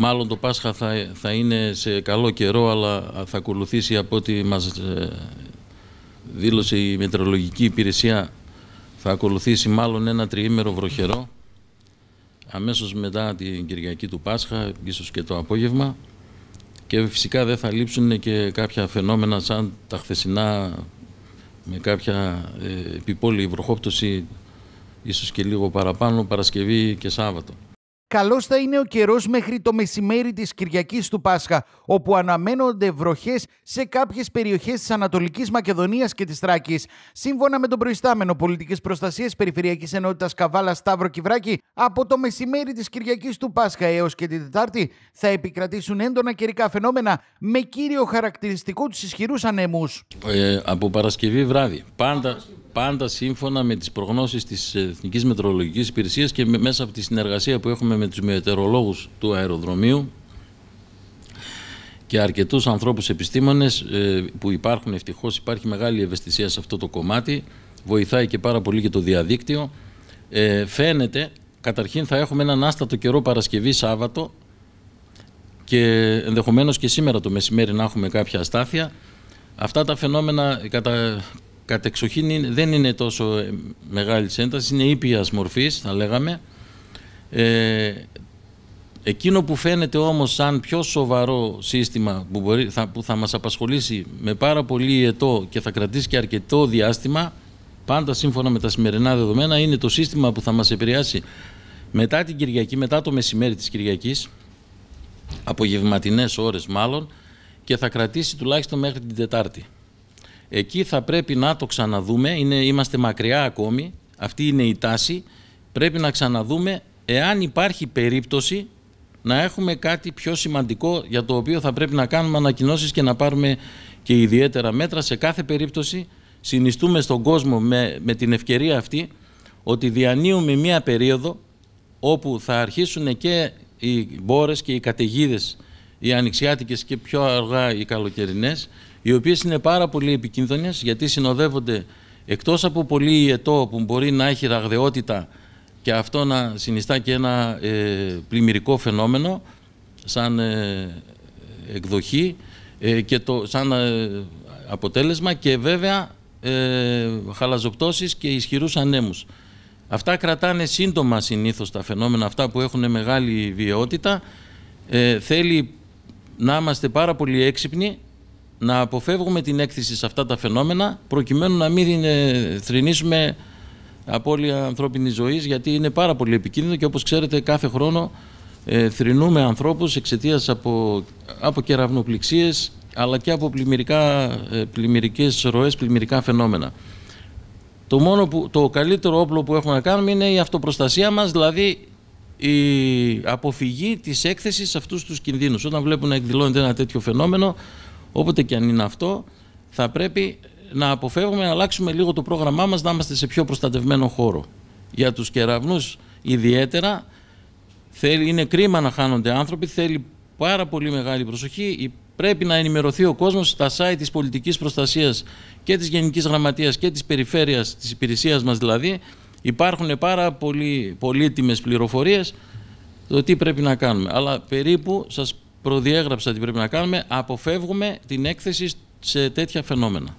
Μάλλον το Πάσχα θα, θα είναι σε καλό καιρό, αλλά θα ακολουθήσει από ό,τι μας ε, δήλωσε η Μετρολογική Υπηρεσία, θα ακολουθήσει μάλλον ένα τριήμερο βροχερό, αμέσως μετά την Κυριακή του Πάσχα, ίσως και το απόγευμα, και φυσικά δεν θα λείψουν και κάποια φαινόμενα σαν τα χθεσινά με κάποια ε, επιπόλυη βροχόπτωση, ίσως και λίγο παραπάνω, Παρασκευή και Σάββατο. Καλό θα είναι ο καιρός μέχρι το μεσημέρι της Κυριακής του Πάσχα, όπου αναμένονται βροχές σε κάποιες περιοχές της Ανατολικής Μακεδονίας και της Τράκη. Σύμφωνα με τον προϊστάμενο πολιτική προστασία Περιφερειακής ενότητας Καβάλα Σταύρο Κιβράκη, από το μεσημέρι της Κυριακής του Πάσχα έως και την Τετάρτη θα επικρατήσουν έντονα καιρικά φαινόμενα με κύριο χαρακτηριστικό τους ισχυρούς ανέμους. Ε, από Παρασκευή βράδυ. Πάντα, πάντα σύμφωνα με τις προγνώσεις της Εθνικής Μετρολογικής Υπηρεσίας και μέσα από τη συνεργασία που έχουμε με τους μετεωρολόγους του αεροδρομίου και αρκετούς ανθρώπους επιστήμονες ε, που υπάρχουν ευτυχώς υπάρχει μεγάλη ευαισθησία σε αυτό το κομμάτι βοηθάει και πάρα πολύ και το διαδίκτυο ε, φαίνεται καταρχήν θα έχουμε έναν άστατο καιρό Παρασκευή Σάββατο και ενδεχομένως και σήμερα το μεσημέρι να έχουμε κάποια αστάθεια αυτά τα φαινόμενα κατά κατεξοχήν δεν είναι τόσο ε, μεγάλης έντασης, είναι ήπιας μορφής, θα λέγαμε. Ε, εκείνο που φαίνεται όμως σαν πιο σοβαρό σύστημα που, θα, που θα μας απασχολήσει με πάρα πολύ ετό και θα κρατήσει και αρκετό διάστημα, πάντα σύμφωνα με τα σημερινά δεδομένα, είναι το σύστημα που θα μας επηρεάσει μετά την Κυριακή, μετά το μεσημέρι της Κυριακής, απογευματινές ώρες μάλλον, και θα κρατήσει τουλάχιστον μέχρι την Τετάρτη. Εκεί θα πρέπει να το ξαναδούμε, είναι, είμαστε μακριά ακόμη, αυτή είναι η τάση. Πρέπει να ξαναδούμε εάν υπάρχει περίπτωση να έχουμε κάτι πιο σημαντικό για το οποίο θα πρέπει να κάνουμε ανακοινώσεις και να πάρουμε και ιδιαίτερα μέτρα. Σε κάθε περίπτωση συνιστούμε στον κόσμο με, με την ευκαιρία αυτή ότι διανύουμε μία περίοδο όπου θα αρχίσουν και οι μπόρες και οι καταιγίδες οι ανοιξιάτικες και πιο αργά οι καλοκαιρινές, οι οποίες είναι πάρα πολύ επικίνδυνες γιατί συνοδεύονται εκτός από πολύ ιετό που μπορεί να έχει ραγδαιότητα και αυτό να συνιστά και ένα ε, πλημμυρικό φαινόμενο σαν ε, εκδοχή ε, και το, σαν αποτέλεσμα και βέβαια χαλαζοπτώσεις και ισχυρούς ανέμους. Αυτά κρατάνε σύντομα συνήθως τα φαινόμενα αυτά που έχουν μεγάλη βιαιότητα. θέλει να είμαστε πάρα πολύ έξυπνοι να αποφεύγουμε την έκθεση σε αυτά τα φαινόμενα προκειμένου να μην ε, θρηνήσουμε απώλεια ανθρώπινης ζωής, γιατί είναι πάρα πολύ επικίνδυνο και όπως ξέρετε κάθε χρόνο ε, θρηνούμε ανθρώπους εξαιτίας από, από κεραυνοπληξίες αλλά και από πλημμυρικά, ε, πλημμυρικές ροές, πλημμυρικά φαινόμενα. Το, μόνο που, το καλύτερο όπλο που έχουμε να κάνουμε είναι η αυτοπροστασία μας, δηλαδή η αποφυγή της έκθεσης σε αυτούς τους κινδύνους. Όταν βλέπουν να εκδηλώνεται ένα τέτοιο φαινόμενο, όποτε και αν είναι αυτό, θα πρέπει να αποφεύγουμε να αλλάξουμε λίγο το πρόγραμμά μας, να είμαστε σε πιο προστατευμένο χώρο. Για τους κεραυνούς ιδιαίτερα, θέλει, είναι κρίμα να χάνονται άνθρωποι, θέλει πάρα πολύ μεγάλη προσοχή. Πρέπει να ενημερωθεί ο κόσμος στα site της πολιτικής προστασίας και της Γενικής Γραμματείας και της Περιφέρειας, της υπηρεσίας μας δηλαδή, Υπάρχουν πάρα πολύ πολύτιμες πληροφορίες το τι πρέπει να κάνουμε. Αλλά περίπου σας προδιέγραψα τι πρέπει να κάνουμε, αποφεύγουμε την έκθεση σε τέτοια φαινόμενα.